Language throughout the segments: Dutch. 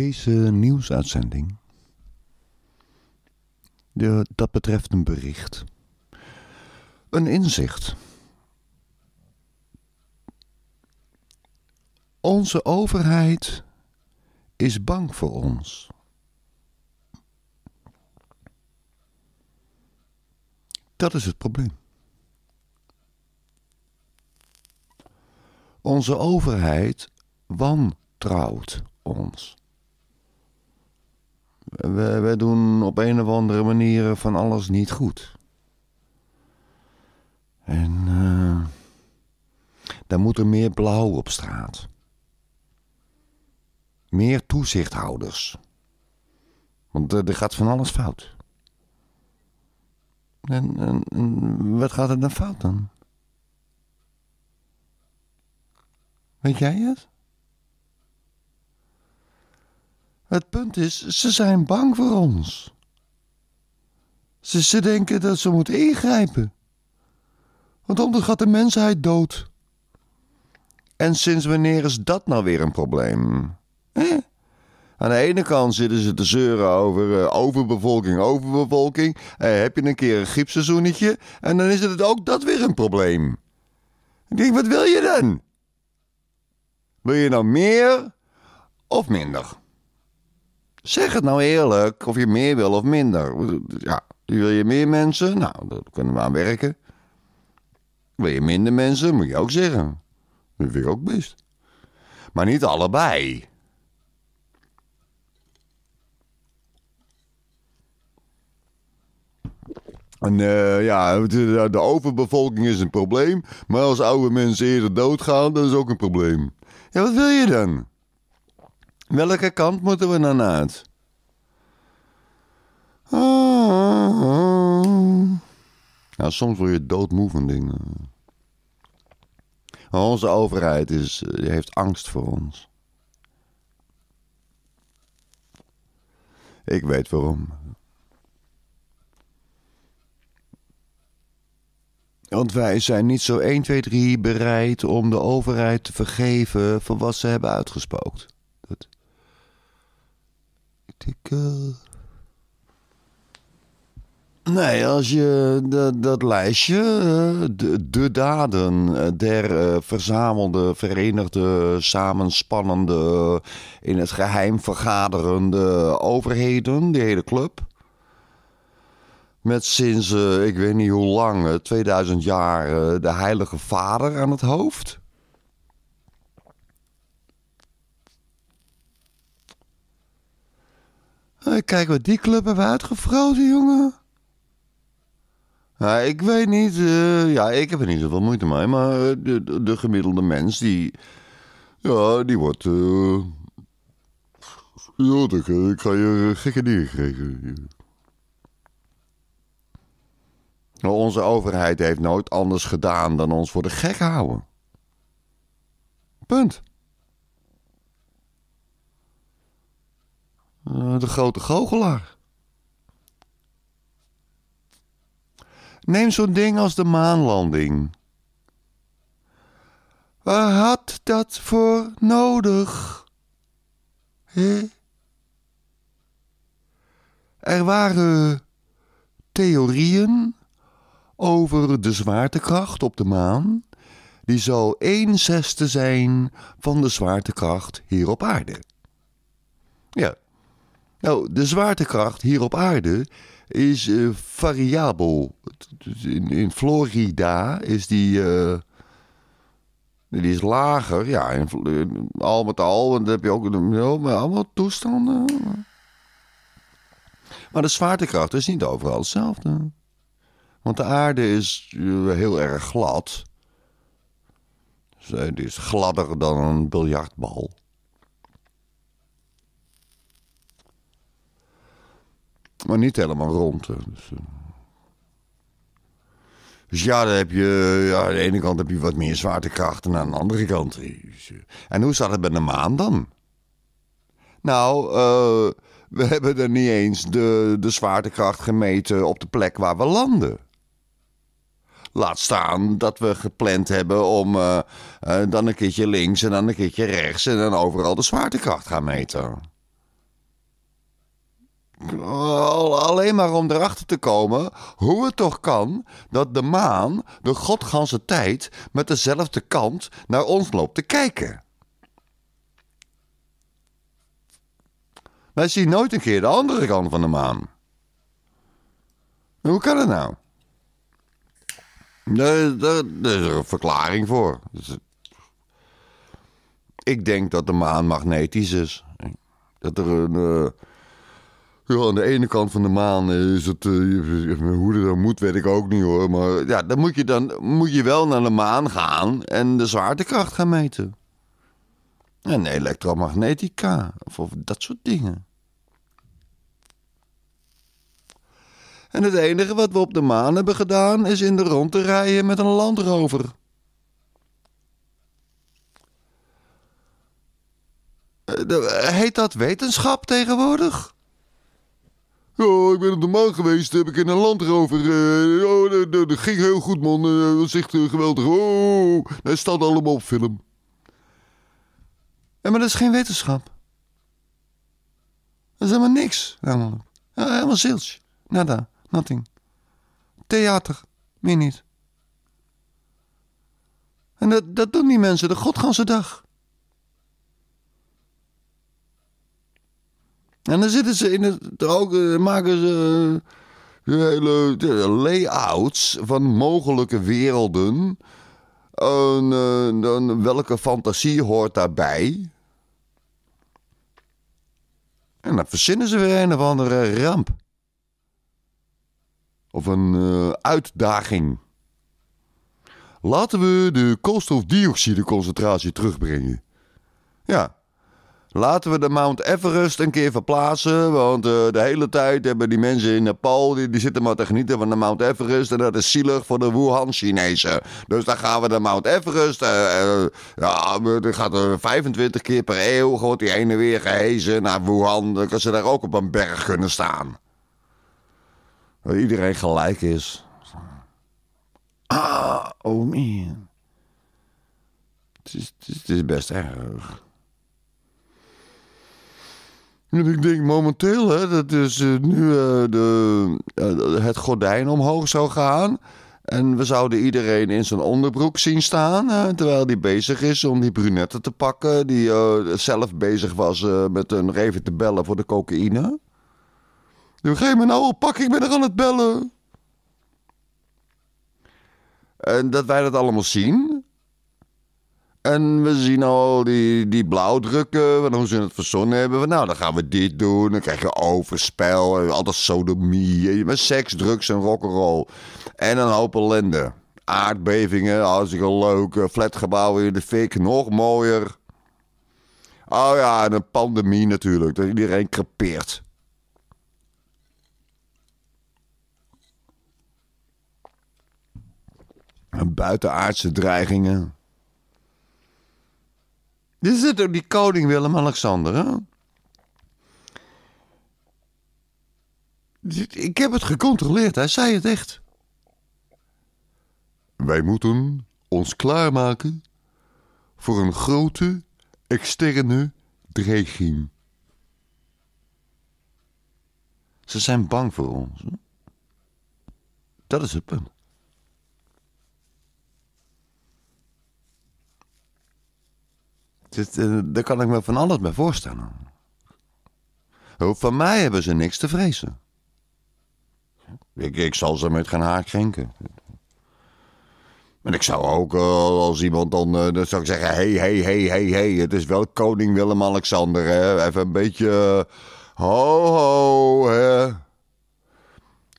deze nieuwsuitzending. dat betreft een bericht. Een inzicht. Onze overheid is bang voor ons. Dat is het probleem. Onze overheid wantrouwt ons. We, we doen op een of andere manier van alles niet goed. En uh, daar moet er meer blauw op straat. Meer toezichthouders. Want eh, er gaat van alles fout. En, en, en, wat gaat er dan fout dan? Weet jij het? Het punt is, ze zijn bang voor ons. Ze, denken dat ze moeten ingrijpen. Want anders gaat de mensheid dood. En sinds wanneer is dat nou weer een probleem? Aan de ene kant zitten ze te zeuren over eh, overbevolking, overbevolking. Uh, heb je een keer een griepseizoenetje en dan is het ook dat weer een probleem. Ik denk, wat wil je dan? Wil je nou meer of minder? Zeg het nou eerlijk of je meer wil of minder. Ja, wil je meer mensen? Nou, daar kunnen we aan werken. Wil je minder mensen? Moet je ook zeggen. Dat vind ik ook best. Maar niet allebei. En eh, ja, de, de overbevolking is een probleem. Maar als oude mensen eerder doodgaan, dat is ook een probleem. Ja, wat wil je dan? Welke kant moeten we dan uit? Ah. soms wil je doodmoe van dingen. Onze overheid is, eh, heeft angst voor ons. Ik weet waarom. Want wij zijn niet zo 1, 2, 3 bereid om de overheid te vergeven voor wat ze hebben uitgespookt. Nee, als je dat, lijstje, eh, de, de, daden eh, der eh, verzamelde, verenigde, samenspannende, in het geheim vergaderende overheden, die hele club. Met sinds, ik weet niet hoe lang, 2000 jaar de Heilige Vader aan het hoofd. Eh, Kijk wat die club hebben uitgevrozen, jongen. ik weet niet. Eh, ja, ik heb er niet zoveel moeite mee. Maar eh, de, de, gemiddelde mens, die... Ja, die wordt... Uh, ja, ik, ik ga je gekke dingen krijgen. Nou, onze overheid heeft nooit anders gedaan dan ons voor de gek houden. Punt. Eh, de grote goochelaar. Neem zo'n ding als de maanlanding. Waar had dat voor nodig? Er waren theorieën over de zwaartekracht op de maan, die zou 1 zesde zijn van de zwaartekracht hier op aarde. Ja, nou, de zwaartekracht hier op aarde is eh, variabel. In, in, Florida is die, eh, die is lager. Ja, in, al met al. want dan heb je ook maar allemaal toestanden. Maar de zwaartekracht is niet overal hetzelfde. Want de aarde is eh, heel erg glad. Dus, die is gladder dan een biljartbal. Maar niet helemaal rond. Dus, eh. dus, ja, dan heb je, ja, aan de ene kant heb je wat meer zwaartekracht en aan de andere kant. Dus, eh. En hoe staat het bij de maan dan? Nou, eh, we hebben er niet eens de, de zwaartekracht gemeten op de plek waar we landen. Laat staan dat we gepland hebben om dan een keertje links en dan een keertje rechts en dan overal de zwaartekracht gaan meten alleen maar om erachter te komen hoe het toch kan dat de maan de godganse tijd met dezelfde kant naar ons loopt te kijken. Wij zien nooit een keer de andere kant van de maan. Hoe kan dat nou? Daar is er een verklaring voor. Dus Ik denk dat de maan magnetisch is. Dat er een. Eh, ja, aan de ene kant van de maan is het. Eh, hoe dat dan moet, weet ik ook niet hoor. Maar ja, dan moet, je dan moet je wel naar de maan gaan en de zwaartekracht gaan meten. En elektromagnetica of, of dat soort dingen. En het enige wat we op de maan hebben gedaan is in de rond te rijden met een landrover. Eh, heet dat wetenschap tegenwoordig? Oh, ik ben op de maan geweest, heb ik in een landrover. Uh, eh, oh, dat, ging heel goed, man. Uh, dat eh, geweldig. Oh, dat staat allemaal op film. Ja, maar dat is geen wetenschap. Dat is helemaal niks, namelijk. helemaal zils. Nada, nothing. Theater, meer niet. En dat, dat doen die mensen de godganse dag. En dan zitten ze in het, maken ze eh, hele layouts van mogelijke werelden. En, eh, dan welke fantasie hoort daarbij? En dan verzinnen ze weer een of andere ramp. Of een eh, uitdaging. Laten we de koolstofdioxideconcentratie terugbrengen. Ja, Laten we de Mount Everest een keer verplaatsen. Want eh, de hele tijd hebben die mensen in Nepal. Die, die zitten maar te genieten van de Mount Everest. En dat is zielig voor de Wuhan-Chinezen. Dus dan gaan we de Mount Everest. Uh, ja, die gaat er 25 keer per eeuw. gewoon die heen en weer gehezen naar Wuhan. Dan kunnen ze daar ook op een berg kunnen staan. Dat iedereen gelijk is. Ah, oh man. Het is, het het is best erg. Ik denk momenteel, hè, dat is eh, nu eh, eh, de, het gordijn omhoog zou gaan. En we zouden iedereen in zijn onderbroek zien staan. terwijl hij bezig is om die brunette te pakken. Die zelf bezig was met een even te bellen voor de cocaïne. Nu geef me nou op pak, ik ben er aan het bellen. En dat wij dat allemaal zien. En we zien al die, die blauwdrukken, van hoe ze het verzonnen hebben. nou, dan gaan we dit doen. Dan krijg je overspel, altijd sodomie, met seks, drugs en rock'n'roll. En een hoop ellende. Aardbevingen, hartstikke leuk. Eh, flatgebouwen in de fik, nog mooier. Oh ja, en een pandemie natuurlijk, dat iedereen krepeert. En buitenaardse dreigingen. Dit is het ook die koning Willem-Alexander, hè? Ik heb het gecontroleerd, hij zei het echt. Wij moeten ons klaarmaken voor een grote externe dreiging. Ze zijn bang voor ons. Dat is het punt. Dit, eh, daar kan ik me van alles mee voorstellen. van mij hebben ze niks te vrezen. Ik, ik zal ze met geen haak schenken. En ik zou ook eh, als iemand dan, uh, dan zou ik zeggen: hey, hey, hey, hey, hey, het is wel koning Willem-Alexander. Even een beetje. ho, ho, hè.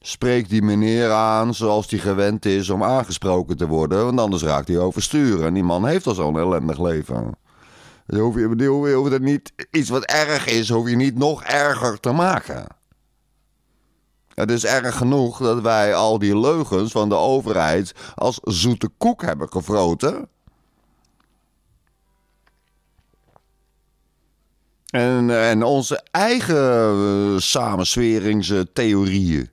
Spreek die meneer aan zoals hij gewend is om aangesproken te worden, want anders raakt hij overstuur. En die man heeft al zo'n ellendig leven. Dus hoef je, je hoef je niet, iets wat erg is, hoef je niet nog erger te maken. Het is erg genoeg dat wij al die leugens van de overheid als zoete koek hebben gevroten. En, en onze eigen eh, samensweringstheorieën. Eh,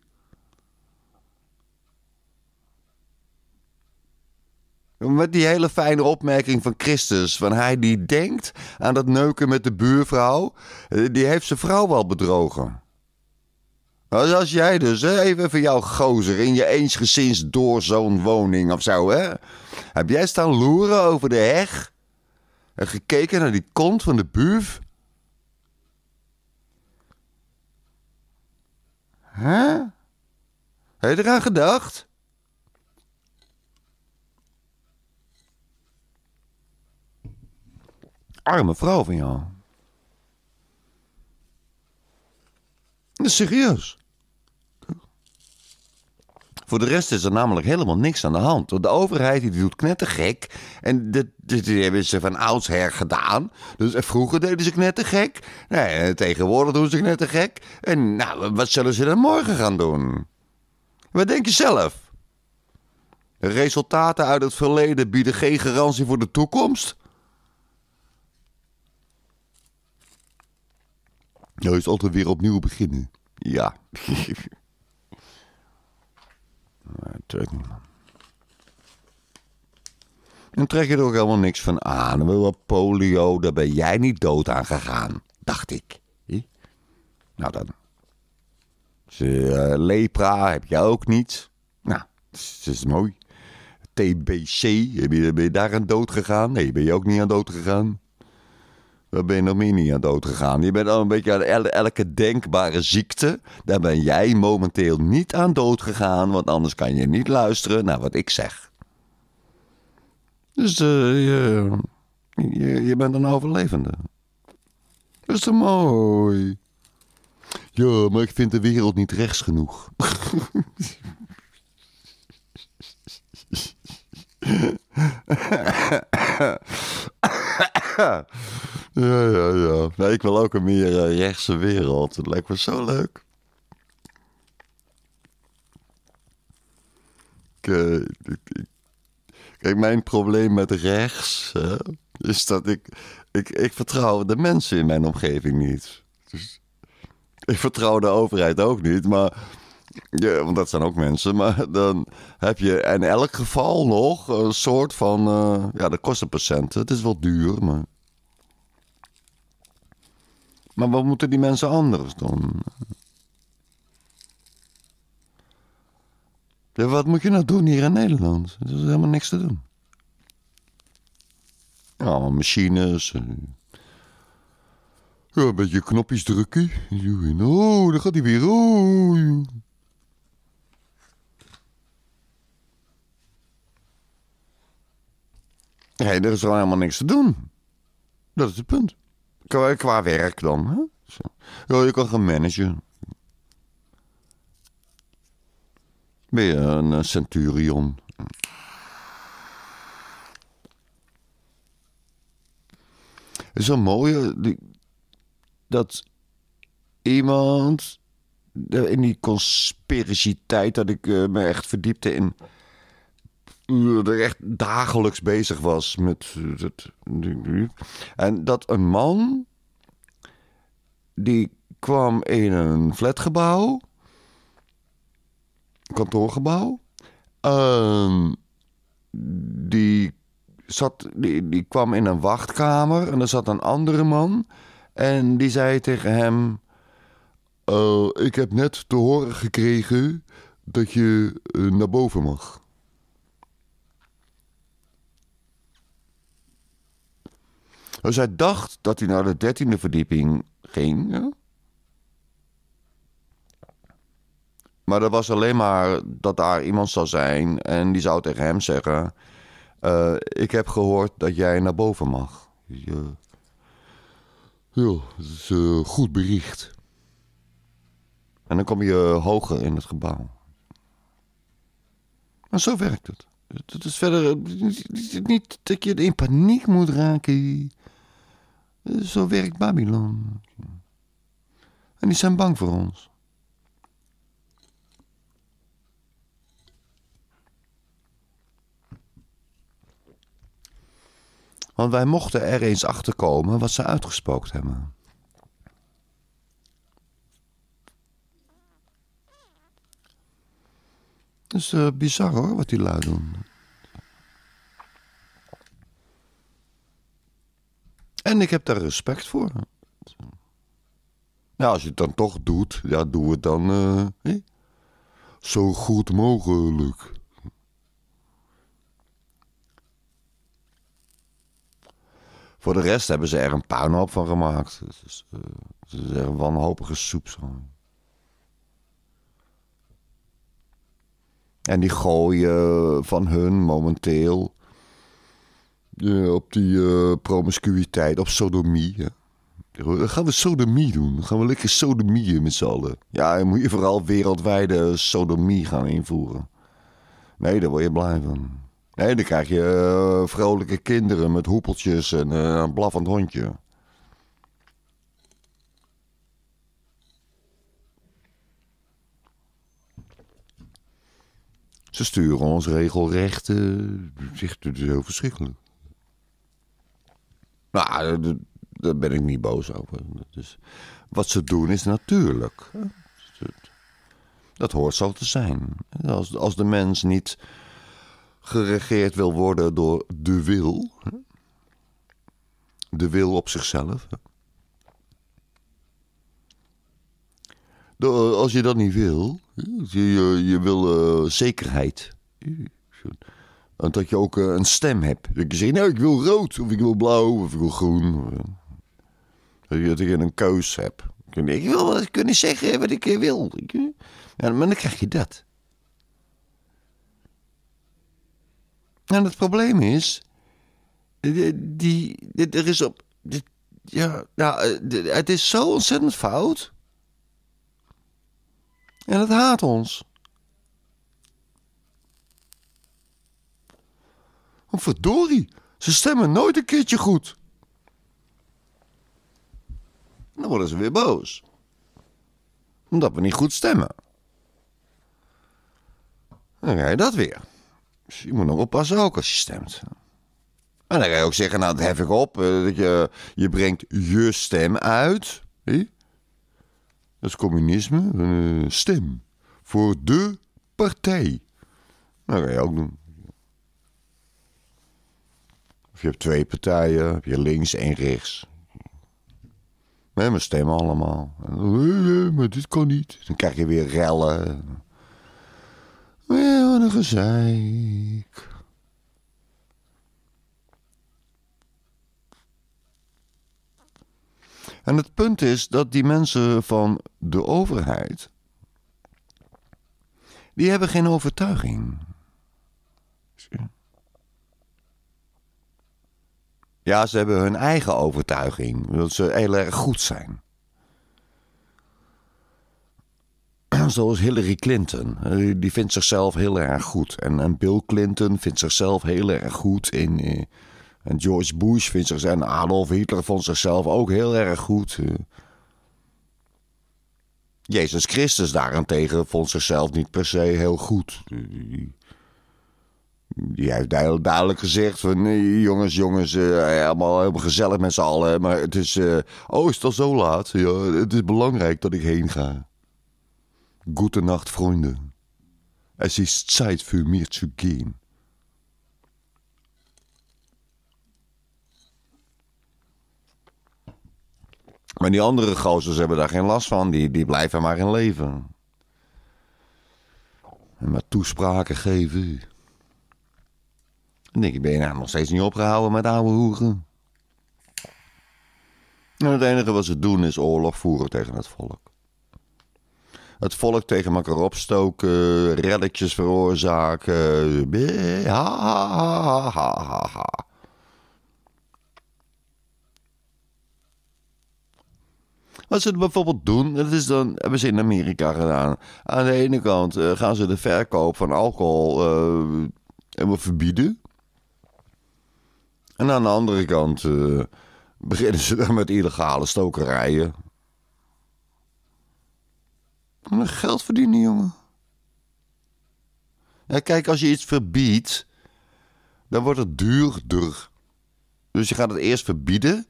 Met die hele fijne opmerking van Christus, van hij die denkt aan dat neuken met de buurvrouw, eh, die heeft zijn vrouw wel bedrogen. Als, als jij dus, even voor jouw gozer, in je eensgezins door zo'n woning of zo, hè? Heb jij staan loeren over de heg? En gekeken naar die kont van de buf? Huh? Heb je eraan gedacht? arme vrouw van jou. Is Serieus. Voor de rest is er namelijk helemaal niks aan de hand. De overheid die doet knettergek. En dit, hebben ze van oudsher gedaan. Dus vroeger deden ze knettergek. Nee, eh, tegenwoordig doen ze knettergek. En nou, wat zullen ze dan morgen gaan doen? Wat denk je zelf? resultaten uit het verleden bieden geen garantie voor de toekomst. Nou is altijd weer opnieuw beginnen. Ja. En trek je er ook helemaal niks van aan. We hebben polio, daar ben jij niet dood aan gegaan, dacht ik. Nou dan. Eh, lepra heb je ook niet. Nou, dat is mooi. TBC, ben je, ben je daar aan dood gegaan? Nee, ben je ook niet aan dood gegaan? Daar ben je nog meer niet aan dood gegaan. Je bent al een beetje aan elke denkbare ziekte. Daar ben jij momenteel niet aan dood gegaan. Want anders kan je niet luisteren naar wat ik zeg. Dus eh, je, je, je, bent een overlevende. Dat is toch mooi. Ja, maar ik vind de wereld niet rechts genoeg. Ja, ja, ja. Nee, ik wil ook een meer eh, rechtse wereld. Dat lijkt me zo leuk. Kijk, kijk mijn probleem met rechts hè, is dat ik, ik, ik vertrouw de mensen in mijn omgeving niet. Dus ik vertrouw de overheid ook niet, maar... Ja, want dat zijn ook mensen. Maar dan heb je in elk geval nog een soort van... Eh, ja, dat kost een procent. Het is wel duur, maar... Maar wat moeten die mensen anders doen? Ja, wat moet je nou doen hier in Nederland? Er is helemaal niks te doen. Ja, machines. Eh. Ja, een beetje knopjes drukken. Oh, daar gaat hij weer. Oh. Nee, er is gewoon helemaal niks te doen. Dat is het punt. Qua, qua werk dan. Hè? Zo. Ja, je kan gaan managen. Ben je een eh, centurion? is een mooie. Eh, dat iemand. Eh, in die conspiraciteit dat ik me echt verdiepte in er echt dagelijks bezig was met. Eh, en dat een man. die kwam in een flatgebouw. kantoorgebouw. Ehm, die, zat, die, die kwam in een wachtkamer en er zat een andere man. En die zei tegen hem: uh, Ik heb net te horen gekregen dat je eh, naar boven mag. Dus hij dacht dat hij naar de dertiende verdieping ging. Maar dat was alleen maar dat daar iemand zou zijn en die zou tegen hem zeggen: eh, Ik heb gehoord dat jij naar boven mag. Ja, ja dat is eh, goed bericht. En dan kom je hoger in het gebouw. Maar zo werkt het. Het is verder eh, niet dat je in paniek moet raken. Zo werkt Babylon. En die zijn bang voor ons. Want wij mochten er eens achter komen wat ze uitgespookt hebben. Dat is eh, bizar hoor, wat die lui doen. En ik heb daar respect voor. Ja, als je het dan toch doet, ja, we het dan uh, zo goed mogelijk. Voor de rest hebben ze er een puinhoop van gemaakt. Ze eh, is, een wanhopige soep. En die gooien van hun momenteel eh, op die uh, promiscuïteit, op sodomie. Hè? Dan gaan we sodomie doen. Dan gaan we lekker sodomieën met z'n allen. Ja, en moet je vooral wereldwijde sodomie gaan invoeren. Nee, daar word je blij van. Nee, dan krijg je eh, vrolijke kinderen met hoepeltjes en een blaffend hondje. Ze sturen ons regelrecht. Uh, het is heel verschrikkelijk. Nou, eh, daar ben ik niet boos over. Dus wat ze doen is natuurlijk. Dat hoort zo te zijn. Als, als de mens niet geregeerd wil worden door de wil, de wil op zichzelf. Eh, als je dat niet wil, je, je, je wil eh, zekerheid dat je ook eh, een stem hebt. Dat je zegt, nou, ik wil rood, of ik wil blauw, of ik wil groen. Dat je een keus hebt. Ik wil wel kunnen zeggen wat ik eh, wil. Eh, maar dan krijg je dat. En het probleem is... Die, er is op... ja, nou, het is zo ontzettend fout. En het haat ons. verdorie, ze stemmen nooit een keertje goed. Dan worden ze weer boos. Omdat we niet goed stemmen. Dan krijg je dat weer. Dus je moet nog oppassen ook als je stemt. En dan kan je ook zeggen, nou dat hef ik op. Eh, dat je, je brengt je stem uit. Dat is communisme. Eh, stem. Voor de partij. Dat kan je ook doen. Of je hebt twee partijen, heb je links en rechts. Nee, we stemmen allemaal. maar dit kan niet. Dan krijg je weer rellen. Wel een gezeik. En het punt is dat die mensen van de overheid. die hebben geen overtuiging Ja, ze hebben hun eigen overtuiging. Dat ze heel erg goed zijn. Zoals Hillary Clinton. Die vindt zichzelf heel erg goed. En, en Bill Clinton vindt zichzelf heel erg goed in. Eh, en George Bush vindt zichzelf. En Adolf Hitler vond zichzelf ook heel erg goed. Eh. Jezus Christus daarentegen vond zichzelf niet per se heel goed die heeft duidelijk gezegd van jongens, jongens, eh, allemaal helemaal gezellig met z'n allen. Maar het is, eh, oh is het al zo laat? Ja, het is belangrijk dat ik heen ga. Goedenacht, vrienden. Het is tijd voor meer te gaan. Maar die andere gozers hebben daar geen last van. Die, die blijven maar in leven. En maar toespraken geven. Dan denk ik, ben je nou nog steeds niet opgehouden met oude hoeren? En het enige wat ze doen is oorlog voeren tegen het volk. Het volk tegen elkaar opstoken, reddetjes veroorzaken. Ha, Wat ze bijvoorbeeld doen, dat is dan, hebben ze in Amerika gedaan. Aan de ene kant eh, gaan ze de verkoop van alcohol uh, verbieden. En aan de andere kant eh, beginnen ze dan met illegale stokerijen. En geld verdienen, jongen. kijk, als je iets verbiedt, dan wordt het duurder. Dus je gaat het eerst verbieden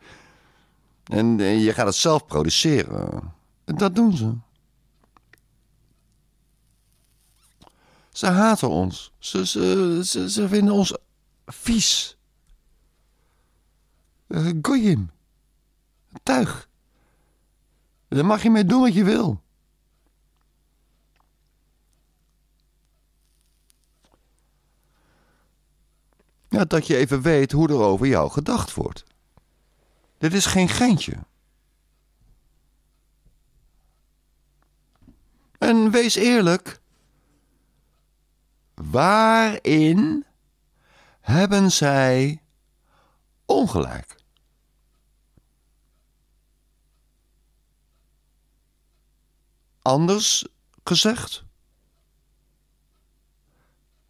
en, je gaat het zelf produceren. En dat doen ze. Ze haten ons. ze, ze, ze vinden ons vies. Eh, goyim. Tuig. Daar mag je mee doen wat je wil. Ja, dat je even weet hoe er over jou gedacht wordt. Dit is geen geintje. En wees eerlijk. Waarin hebben zij ongelijk? Anders gezegd?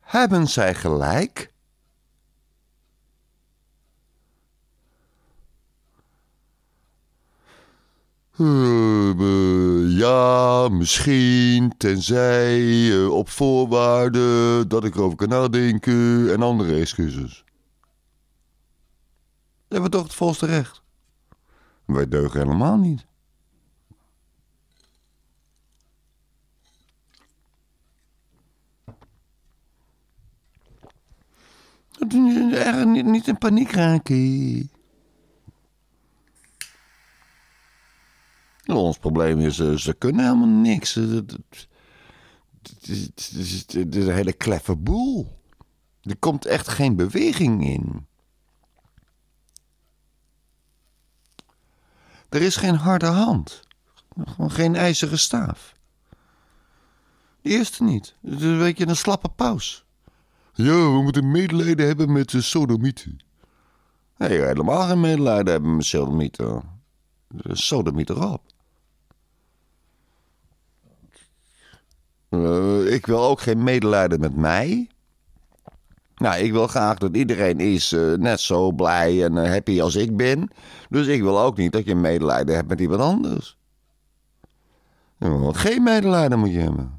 Hebben zij gelijk? Ja, misschien, tenzij eh, op voorwaarde dat ik erover kan nadenken en andere excuses. hebben toch het volste recht? Wij deugen helemaal niet. Dat niet, niet in paniek raken. Ons probleem is, eh, ze kunnen helemaal niks. Het is een hele kleffe boel. Er komt echt geen beweging in. Er is geen harde hand. Gewoon geen ijzeren staaf. De eerste niet. Het is een beetje een slappe pauze. Ja, we moeten medelijden hebben met de sodomieten. Nee, helemaal geen medelijden hebben met sodomieten. Sodomieten rap. Eh, ik wil ook geen medelijden met mij. Nou, ik wil graag dat iedereen is eh, net zo blij en eh, happy als ik ben. Dus ik wil ook niet dat je medelijden hebt met iemand anders. geen medelijden moet je hebben.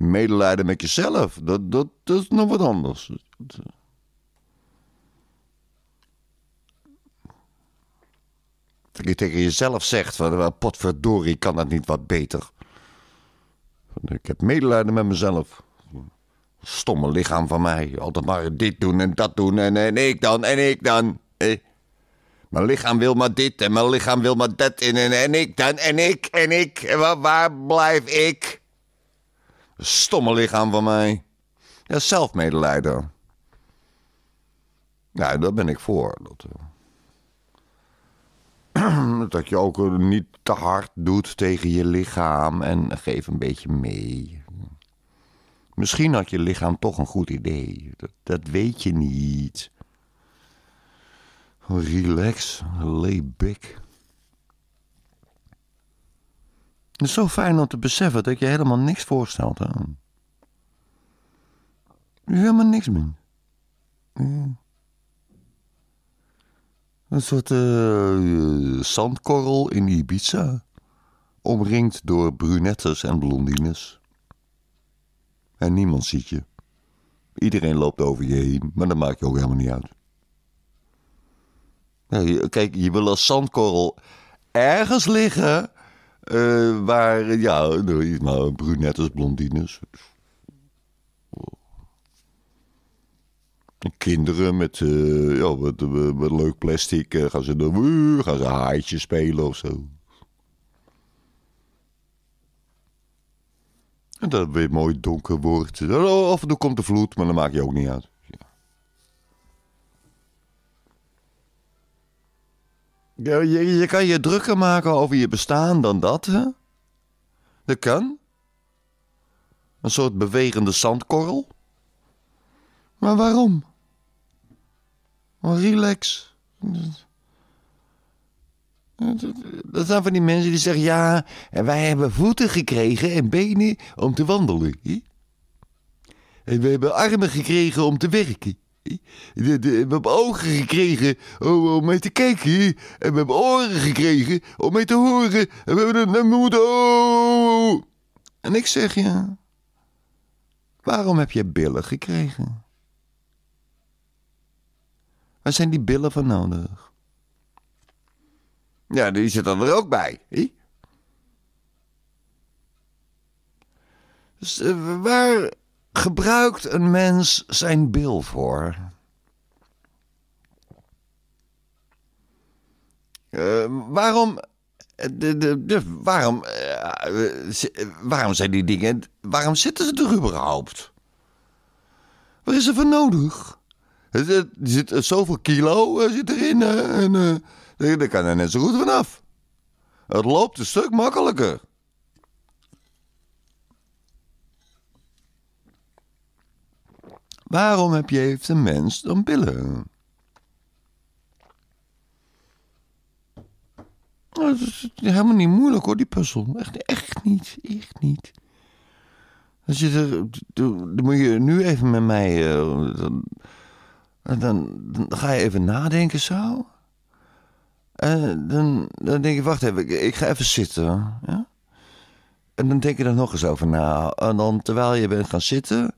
medelijden met jezelf. Dat, dat, dat is nog wat anders. Dat je tegen jezelf zegt: van, potverdorie, kan dat niet wat beter? Ik heb medelijden met mezelf. Stomme lichaam van mij. Altijd maar dit doen en dat doen en, en ik dan en ik dan. Eh. Mijn lichaam wil maar dit en mijn lichaam wil maar dat. En, en, en ik dan en ik en ik. En waar, waar blijf ik? Stomme lichaam van mij. Ja, zelfmedelijden. Ja, daar ben ik voor. Dat, eh, dat je ook eh, niet te hard doet tegen je lichaam en geef een beetje mee. Misschien had je lichaam toch een goed idee. Dat, dat weet je niet. Relax, lay back. Het is zo fijn om te beseffen dat je helemaal niks voorstelt aan. Je helemaal niks meer. Een soort eh, zandkorrel in Ibiza. Omringd door brunettes en blondines. En niemand ziet je. Iedereen loopt over je heen, maar dat maakt je ook helemaal niet uit. kijk, je wil als zandkorrel ergens liggen uh, waar, eh, ja, nou, nou, brunettes, blondines. Oh. Kinderen met, eh, ja, met, met, leuk plastic gaan ze, dan, gaan ze haartje spelen of zo. En dat weer mooi donker wordt. Oh, af en toe komt de vloed, maar dat maakt je ook niet uit. Je, je kan je drukker maken over je bestaan dan dat, hè? Dat kan. Een soort bewegende zandkorrel. Maar waarom? Relax. Dat zijn van die mensen die zeggen: ja, wij hebben voeten gekregen en benen om te wandelen. En we hebben armen gekregen om te werken ik heb we hebben ogen gekregen om, mee te kijken. En we hebben oren gekregen om mee te horen. En we hebben een moed. En ik zeg je, ja, waarom heb je billen gekregen? Waar zijn die billen van nodig? Ja, die zitten er ook bij. Dus, eh, waar gebruikt een mens zijn bil voor? Eh, waarom, eh, waarom, eh, waarom zijn die dingen, waarom zitten ze er überhaupt? Waar is ze voor nodig? Er zit, zoveel kilo zit erin en uh, daar kan er net zo goed vanaf. Het loopt een stuk makkelijker. Waarom heb je, heeft een mens dan billen? Het nou, is helemaal niet moeilijk hoor, die puzzel. Echt, echt niet, echt niet. Als je er, dan moet je nu even met mij. Eh, dan, dan, dan ga je even nadenken zo. En dan, dan denk je, wacht even, ik, ik ga even zitten. Ja? En dan denk je er nog eens over na. En dan terwijl je bent gaan zitten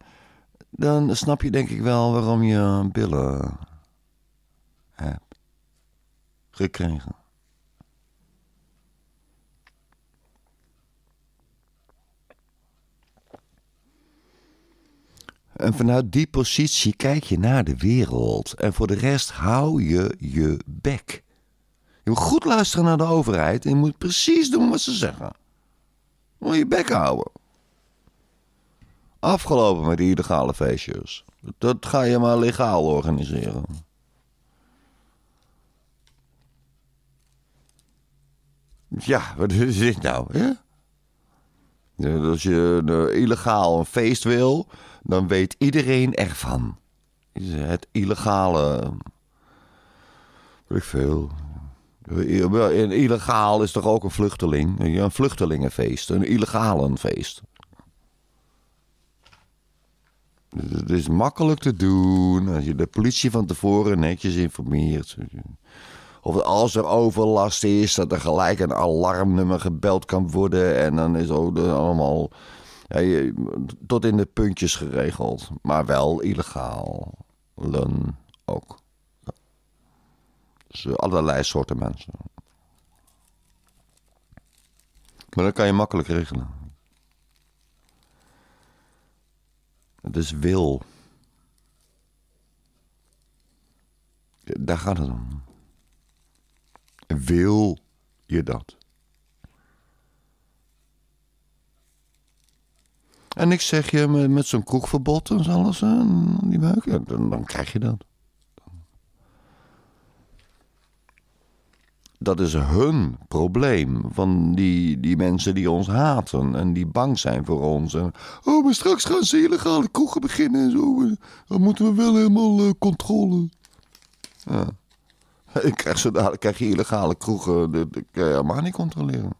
dan snap je denk ik wel waarom je billen hebt gekregen. En vanuit die positie kijk je naar de wereld. En voor de rest hou je je bek. Je moet goed luisteren naar de overheid en je moet precies doen wat ze zeggen. Moet je bek houden. Afgelopen met die illegale feestjes. Dat ga je maar legaal organiseren. Ja, wat is dit nou? Als je eh, illegaal een feest wil, dan weet iedereen ervan. Het illegale. Weet ik veel. Een illegaal is toch ook een vluchteling? Een vluchtelingenfeest, een illegalenfeest. Het is makkelijk te doen als je de politie van tevoren netjes informeert. Of als er overlast is, dat er gelijk een alarmnummer gebeld kan worden. En dan is ook allemaal tot in de puntjes geregeld. Maar wel illegaal. ook. Dus allerlei soorten mensen. Maar dat kan je makkelijk regelen. Het is wil. Daar gaat het om. Wil je dat? En ik zeg je met, zo'n kroegverbod en alles, en die buik, dan, dan krijg je dat. dat is hun probleem. Van die, die mensen die ons haten en die bang zijn voor ons. oh, maar straks gaan ze illegale kroegen beginnen en zo. Dan moeten we wel helemaal uh, controle. Ja. Ik krijg, zo dadelijk, krijg je illegale kroegen, dat kan je helemaal niet controleren.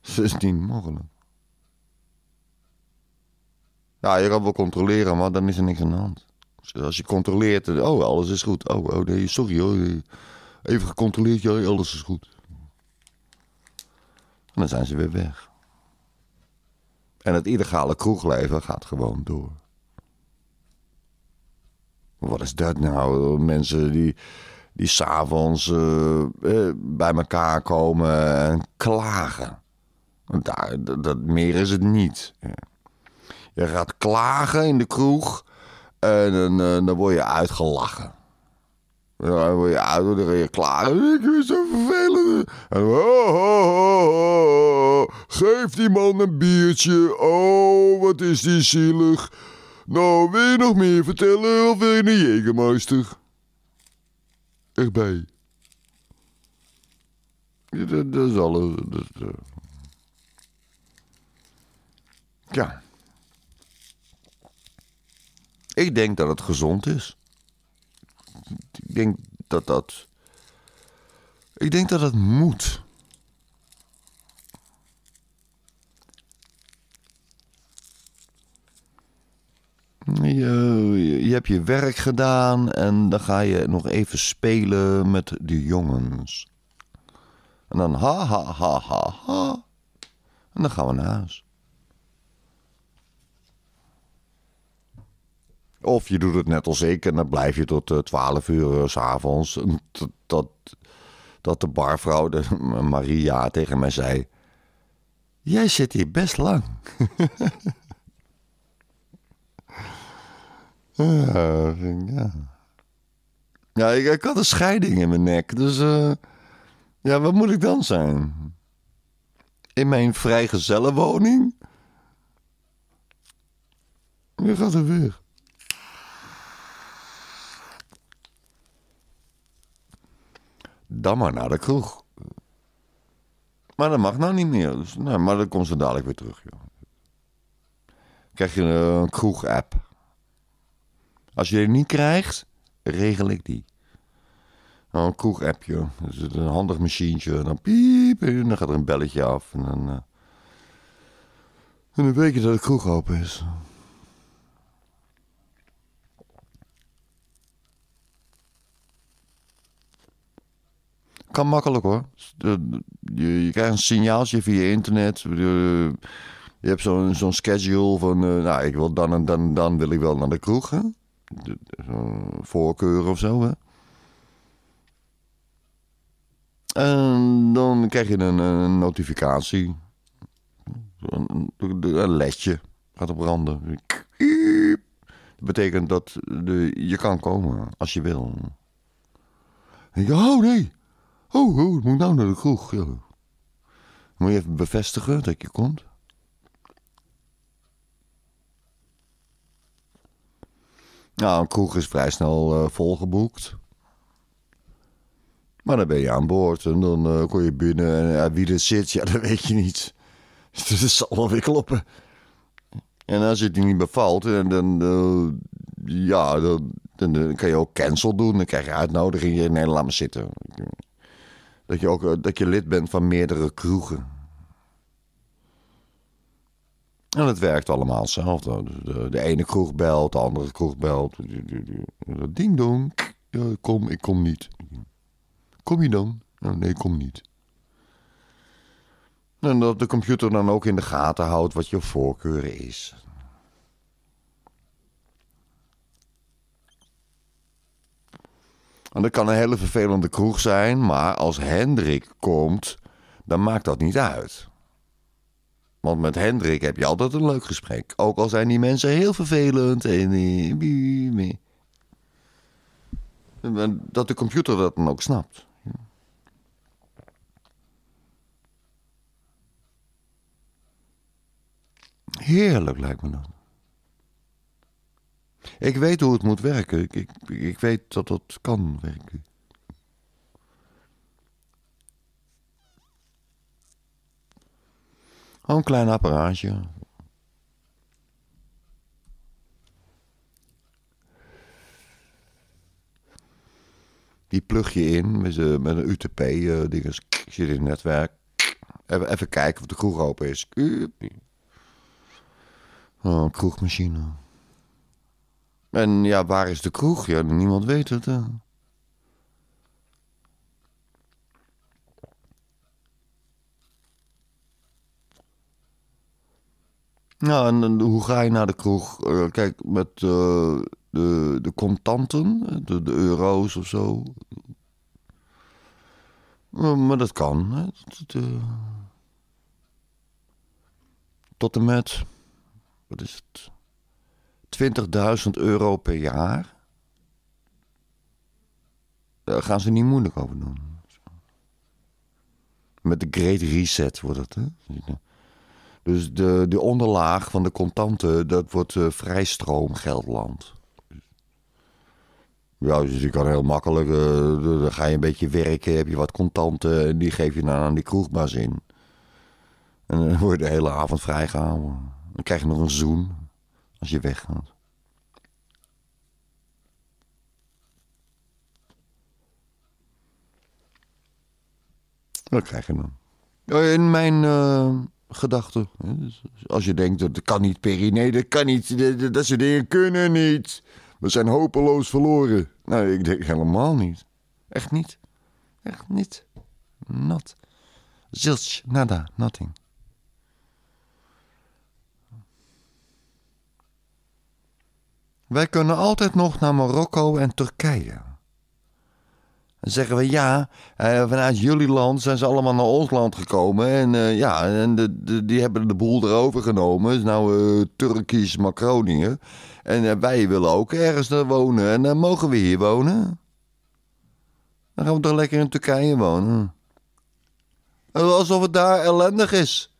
Dat is niet mogelijk. Ja, je kan wel controleren, maar dan is er niks aan de hand. Dus als je controleert, oh, alles is goed. Oh, oh nee, sorry hoor. Even gecontroleerd, ja, alles is goed. En dan zijn ze weer weg. En het illegale kroegleven gaat gewoon door. Wat is dat nou? Mensen die, die s'avonds uh, bij elkaar komen en klagen. dat, meer is het niet. Je gaat klagen in de kroeg en, en eh, dan word je uitgelachen. Ja, ben je klaar. Ik ben zo vervelend. En, oh oh, oh, oh, oh, Geef die man een biertje. Oh, wat is die zielig. Nou, wil je nog meer vertellen of wil je een jegermeister? Erbij. Ja, dat, dat, is alles. Eh. Ja. Ik denk dat het gezond is ik denk dat dat. Ik denk dat dat moet. Je, eh, je hebt je werk gedaan en dan ga je nog even spelen met de jongens. En dan ha ha ha ha ha. En dan gaan we naar huis. Of je doet het net als ik en dan blijf je tot uh, eh, 12 uur eh, s s'avonds. Dat, dat de barvrouw, de, Maria, tegen mij zei... Jij zit hier best lang. ja, ja. ik, had een scheiding in mijn nek. Dus eh, ja, wat moet ik dan zijn? In mijn vrijgezellenwoning? Je gaat er weer. dan maar naar de kroeg. Maar dat mag nou niet meer. Dus, nee, nou, maar dan komt ze dadelijk weer terug. Joh. Krijg je een kroeg-app. Als je die niet krijgt, regel ik die. Nou, een kroeg-appje. een handig machientje. dan piep. En dan gaat er een belletje af. En dan, uh... Eh, en dan weet je dat de kroeg open is. kan makkelijk hoor. Je, je krijgt een signaaltje via internet. Eh, je, hebt zo'n zo'n schedule van, eh, nou, ik wil dan en dan dan wil ik wel naar de kroeg. Hè? voorkeur of zo. Hè? En dan krijg je een, notificatie. Een, een ledje gaat op branden. Dat betekent dat de, je kan komen als je wil. Ja, oh nee, Oh, oh, moet nou naar de kroeg. Ja. Moet je even bevestigen dat je komt? Nou, een kroeg is vrij snel uh, volgeboekt. Maar dan ben je aan boord en dan uh, kom je binnen en wie er zit, ja, dat weet je niet. Dus dat zal wel weer kloppen. En als het je niet bevalt, en eh, dan, ja, dan, dan, kan je ook cancel doen. Dan krijg je uitnodiging. Nee, Nederland maar zitten. Dat je ook eh, dat je lid bent van meerdere kroegen. En het werkt allemaal hetzelfde. De, de ene kroeg belt, de andere kroeg belt. Dat ding dong. kom, ik kom niet. Kom je dan? Nee, nee, kom niet. En dat de computer dan ook in de gaten houdt wat je voorkeur is. En dat kan een hele vervelende kroeg zijn, maar als Hendrik komt, dan maakt dat niet uit. Want met Hendrik heb je altijd een leuk gesprek. Ook al zijn die mensen heel vervelend en. Eh, dat de computer dat dan ook snapt. Heerlijk lijkt me dat. Ik weet hoe het moet werken. Ik, ik, weet dat het kan werken. Al oh, een klein apparaatje. Die plug je in met, een, eh, met een UTP-dinges. Eh, zit in het netwerk. Even, even kijken of de kroeg open is. Oh, kroegmachine. En ja, waar is de kroeg? Ja, niemand weet het. Nou, en, hoe ga je naar de kroeg? Eh, kijk, met eh, de, de contanten, de, de euro's of zo. maar dat kan. Hè? Eh, tot en met. Wat is het? 20.000 euro per jaar. Daar gaan ze niet moeilijk over doen. Met de Great Reset wordt het, hè? Dus de, de onderlaag van de contanten, dat wordt uh, eh, vrijstroom geldland. Ja, dus je kan heel makkelijk, eh, dan ga je een beetje werken, heb je wat contanten en die geef je dan aan die kroegbaas in. En dan word je de hele avond vrijgehouden. Dan krijg je nog een zoen als je weggaat. Dat krijg je dan. In mijn uh, gedachten. Dus als je denkt, dat kan niet, Perry. Nee, dat kan niet. Dat, soort dingen kunnen niet. We zijn hopeloos verloren. Nou, ik denk helemaal niet. Echt niet. Echt niet. Nat. Zilch, nada, nothing. Wij kunnen altijd nog naar Marokko en Turkije. Dan zeggen we ja, eh, vanuit jullie land zijn ze allemaal naar ons land gekomen. En eh, ja, en de, die hebben de boel erover genomen. is dus nou uh, eh, Turkisch Macroniën. En wij willen ook ergens wonen. En dan mogen we hier wonen. Dan gaan we toch lekker in Turkije wonen. Alsof het daar ellendig is.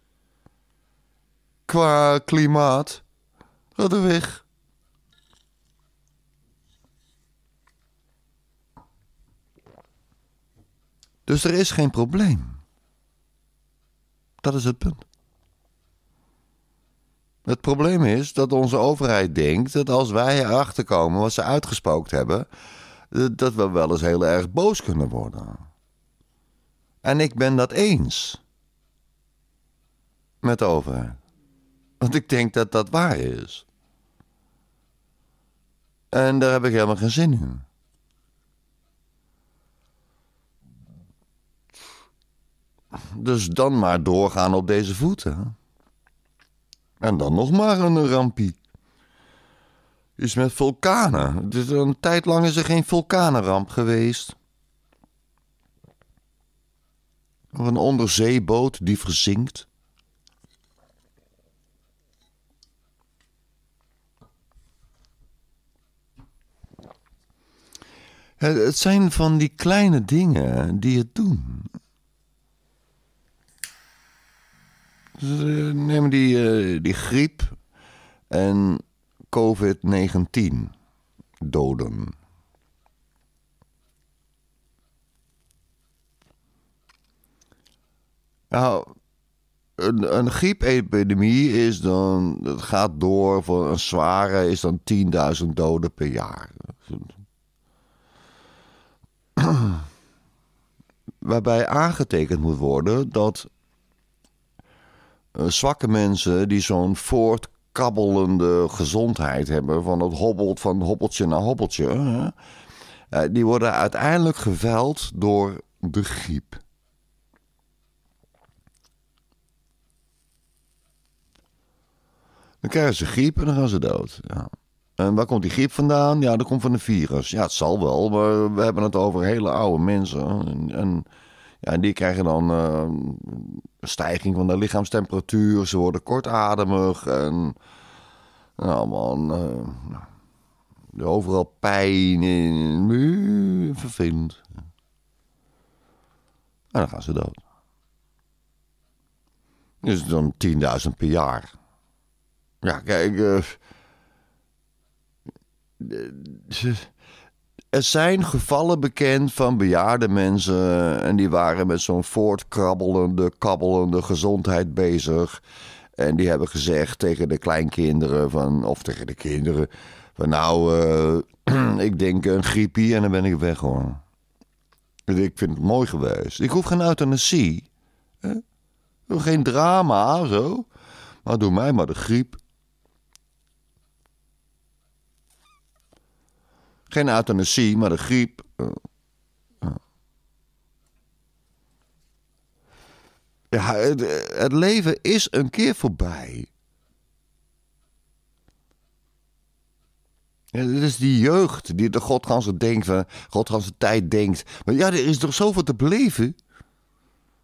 Qua klimaat. Ga er weg. Dus er is geen probleem. Dat is het punt. Het probleem is dat onze overheid denkt dat als wij erachter komen wat ze uitgespookt hebben, eh, dat we wel eens heel erg boos kunnen worden. En ik ben dat eens met de overheid. Want ik denk dat dat waar is. En daar heb ik helemaal geen zin in. Dus dan maar doorgaan op deze voeten. En dan nog maar een rampie. Is met vulkanen. Een tijd lang is er geen vulkanenramp geweest. Of een onderzeeboot die verzinkt. Het zijn van die kleine dingen die het doen. Ze nemen die, eh, die griep en COVID-19 doden. Nou, een, een griepepidemie is dan, het gaat door voor een zware is dan 10.000 doden per jaar. Waarbij aangetekend moet worden dat eh, zwakke mensen die zo'n voortkabbelende gezondheid hebben. Van het hobbelt van hobbeltje naar hobbeltje. Hè, eh, die worden uiteindelijk geveld door de griep. Dan krijgen ze griep en dan gaan ze dood. Ja. En waar komt die griep vandaan? Ja, dat komt van een virus. Ja, het zal wel, maar we hebben het over hele oude mensen. En, ja, en die krijgen dan ehm, een stijging van de lichaamstemperatuur. Ze worden kortademig en nou, man, eh, overal pijn in. Vervind. En dan gaan ze dood. Dus dan 10.000 per jaar. Ja, kijk. Uh, er zijn gevallen bekend van bejaarde mensen. En die waren met zo'n voortkrabbelende, kabbelende gezondheid bezig. En die hebben gezegd tegen de kleinkinderen, van, of tegen de kinderen: van nou, eh, ik denk een griepie en dan ben ik weg hoor. Ik vind het mooi geweest. Ik hoef geen euthanasie. Geen drama, zo. Maar doe mij maar de griep. Geen euthanasie, maar de griep. Eh, eh. Ja, het, leven is een keer voorbij. Ja, dit is die jeugd die de godganse denkt, godganse tijd denkt. Maar ja, er is toch zoveel te beleven?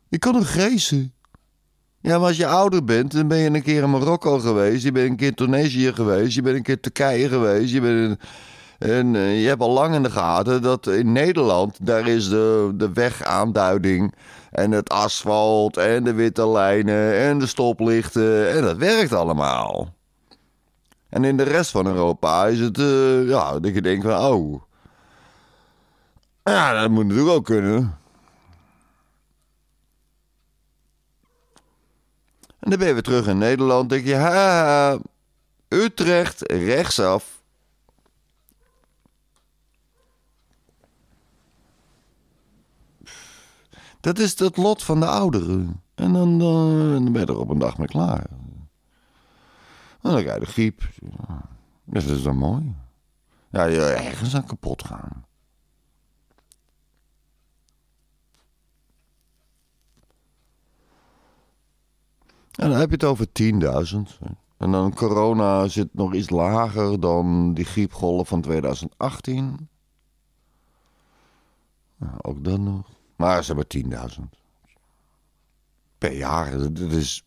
Je kan een reizen. Ja, maar als je ouder bent, dan ben je een keer in Marokko geweest. Je bent een keer in Tunesië geweest. Je bent een keer Turkije geweest. Je bent een... En eh, je hebt al lang in de gaten dat in Nederland, daar is de, de wegaanduiding en het asfalt en de witte lijnen en de stoplichten en dat werkt allemaal. En in de rest van Europa is het, eh, ja, dat je denkt van, oh, ja, dat moet natuurlijk ook kunnen. En dan ben je weer terug in Nederland. Denk je, ha, Utrecht rechtsaf. Dat is het lot van de ouderen. En dan, dan, eh, dan ben je er op een dag mee klaar. En dan krijg je de griep. dat is dan mooi. Ja, je ergens aan kapot gaan. En dan heb je het over 10.000. En dan corona zit nog iets lager dan die griepgolf van 2018. Nou, ook dan nog. Maar ze hebben 10.000. Per jaar. Dat is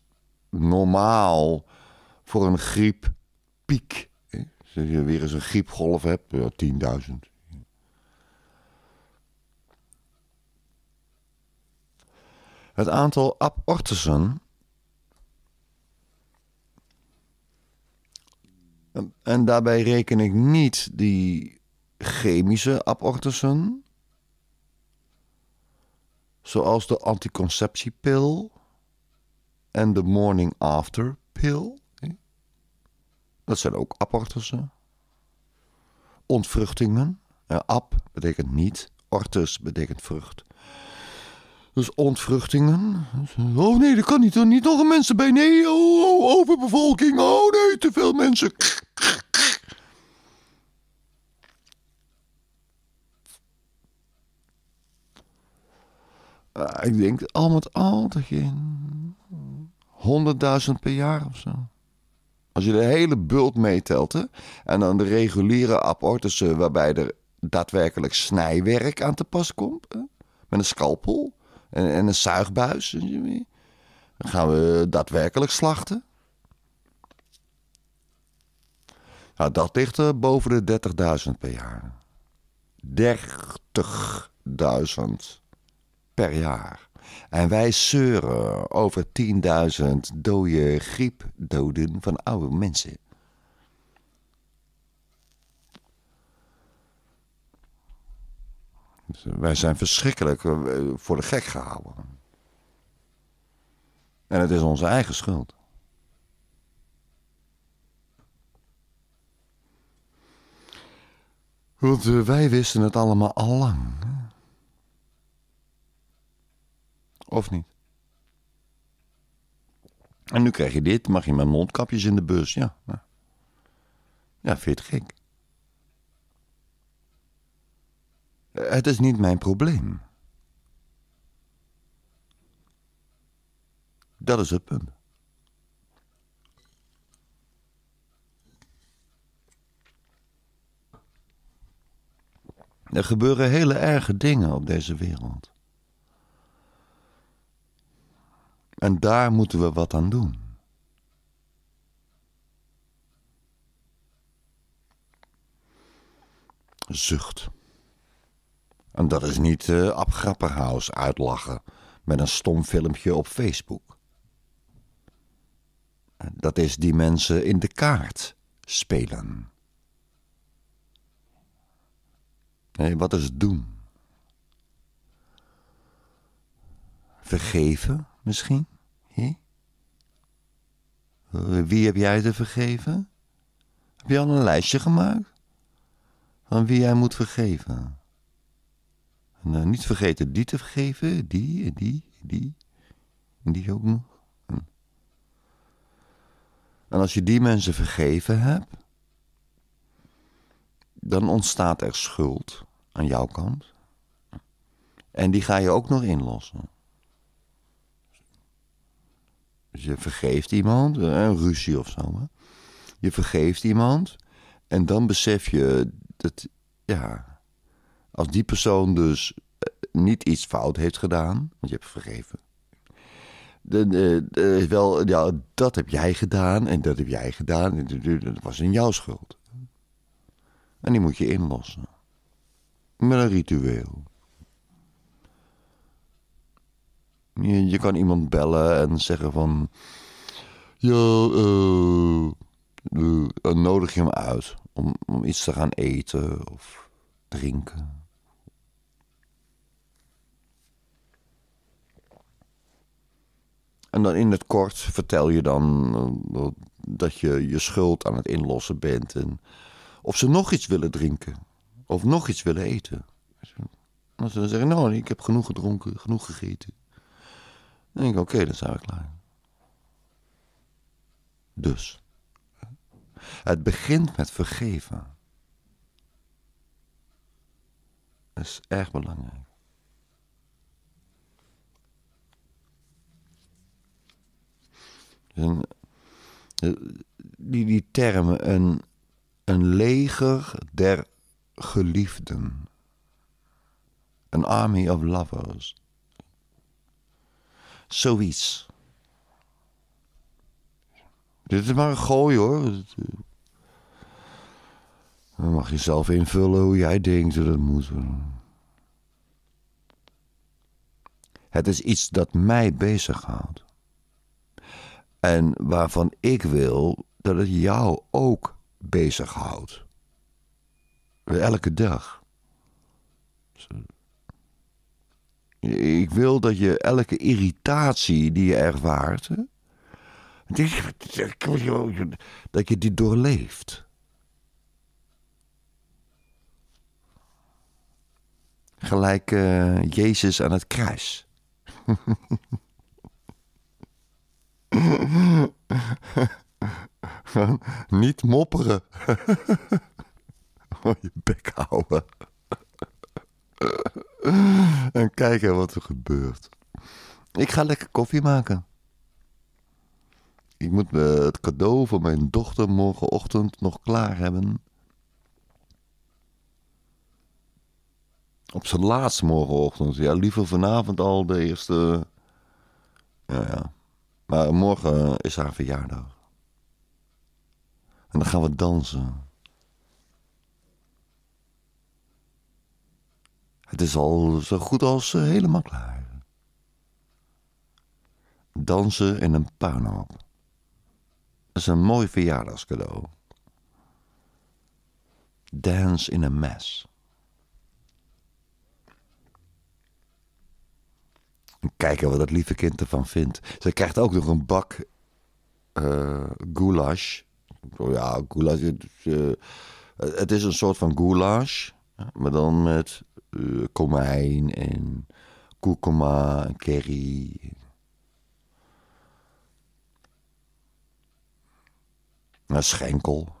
normaal voor een grieppiek. Als je weer eens een griepgolf hebt, 10.000. Het aantal abortussen. En daarbij reken ik niet die chemische abortussen zoals de anticonceptiepil en de morning after pil. Dat zijn ook abortussen. Ontvruchtingen. Ab betekent niet, ortus betekent vrucht. Dus ontvruchtingen. Oh nee, dat kan niet. Er niet nog een mensen bij. Nee, oh, oh, overbevolking. Oh nee, te veel mensen. Eh, ik denk al met al te geen 100.000 per jaar of zo. Als je de hele bult meetelt hè, en dan de reguliere abortussen eh, waarbij er daadwerkelijk snijwerk aan te pas komt, met een scalpel en, en een zuigbuis, dan gaan we daadwerkelijk slachten. Nou, dat ligt er eh, boven de 30.000 per jaar. 30.000 per jaar. En wij zeuren over 10.000 dode griepdoden van oude mensen. Dus, eh, wij zijn verschrikkelijk eh, voor de gek gehouden. En het is onze eigen schuld. Want eh, wij wisten het allemaal al lang. Of niet? En nu krijg je dit, mag je met mondkapjes in de bus. Ja, nou. ja vind je gek? Het is niet mijn probleem. Dat is het punt. Er gebeuren hele erge dingen op deze wereld. En daar moeten we wat aan doen. Zucht. En dat is niet uh, eh, Ab uitlachen met een stom filmpje op Facebook. Eh, dat is die mensen in de kaart spelen. Nee, wat is doen? Vergeven? misschien? Wie heb jij te vergeven? Heb je al een lijstje gemaakt? Van wie jij moet vergeven? Nou, niet vergeten die te vergeven, die, die, die. En die ook nog. Hm. En als je die mensen vergeven hebt, dan ontstaat er schuld aan jouw kant. En die ga je ook nog inlossen je vergeeft iemand, eh, een ruzie of zo. Hè? Je vergeeft iemand en dan besef je dat, ja, als die persoon dus eh, niet iets fout heeft gedaan, want je hebt vergeven. wel, ja, dat heb jij gedaan en dat heb jij gedaan. En dat was in jouw schuld. En die moet je inlossen. Met een ritueel. Je, je kan iemand bellen en zeggen van... joh, eh, eh, nodig je hem uit om, om iets te gaan eten of drinken. En dan in het kort vertel je dan eh, dat je je schuld aan het inlossen bent. En of ze nog iets willen drinken. Of nog iets willen eten. ze dan zeggen nou, ik heb genoeg gedronken, genoeg gegeten. Dan denk ik, oké, okay, zijn we klaar. Dus. Het begint met vergeven. is erg belangrijk. Dus en die, die term, een, een leger der geliefden. een army of lovers. Zoiets. Dit is maar een gooi hoor. Eh, Dan mag je zelf invullen hoe jij denkt dat het moet. Het is iets dat mij bezighoudt. En waarvan ik wil dat het jou ook bezighoudt. Elke dag. Ik wil dat je elke irritatie die je ervaart, dat je die doorleeft. Gelijk eh, Jezus aan het kruis. Niet mopperen. Oh, je bek houden. en kijken wat er gebeurt. Ik ga lekker koffie maken. Ik moet eh, het cadeau voor mijn dochter morgenochtend nog klaar hebben. Op zijn laatste morgenochtend. Ja, liever vanavond al de eerste. Ja, ja. Maar morgen is haar verjaardag. En dan gaan we dansen. Het is al zo goed als eh, helemaal klaar. Dansen in een puinhoop. Dat is een mooi verjaardagscadeau. Dance in a mess. Kijken wat dat lieve kind ervan vindt. Ze krijgt ook nog een bak uh, goulash. Oh ja, goulash. Eh, het is een soort van goulash, maar dan met eh, komijn en kurkuma en curry. Een nou, schenkel.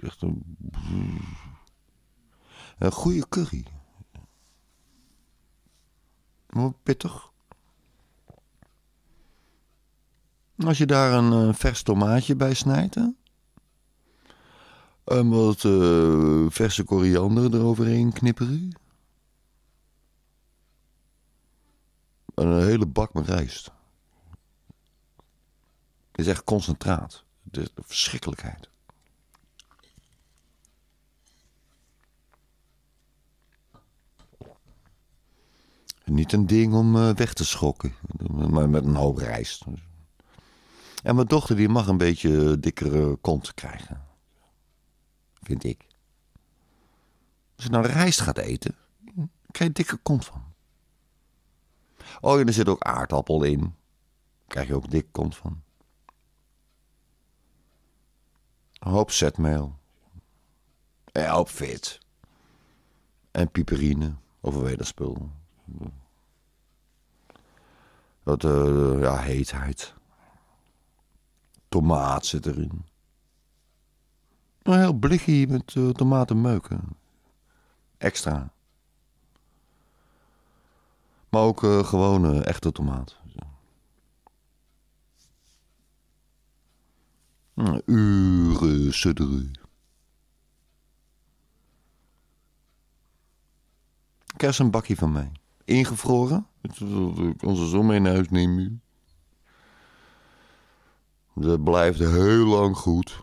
Echt een, goede curry. Maar pittig. Als je daar een eh, vers tomaatje bij snijdt, en ehm, wat eh, verse koriander eroverheen knipperen. En een hele bak met rijst. Het is echt concentraat. Het is een verschrikkelijkheid. Niet een ding om eh, weg te schokken, maar met een hoop rijst. En mijn dochter die mag een beetje dikkere kont krijgen vind ik. Als je nou rijst gaat eten, krijg je een dikke kont van. Oh, en er zit ook aardappel in. Krijg je ook dik kont van. Een hoop zetmeel. Een hoop vet. En piperine. Of een spul. Wat, uh, ja, heetheid. Tomaat zit erin. Een heel blikje met uh, eh, tomatenmeuken. Extra. Maar ook uh, gewone, echte tomaat. Uh, uren sudderen. een bakje van mij. Ingevroren. Ik kan ze zo mee naar huis nemen. Dat blijft heel lang goed.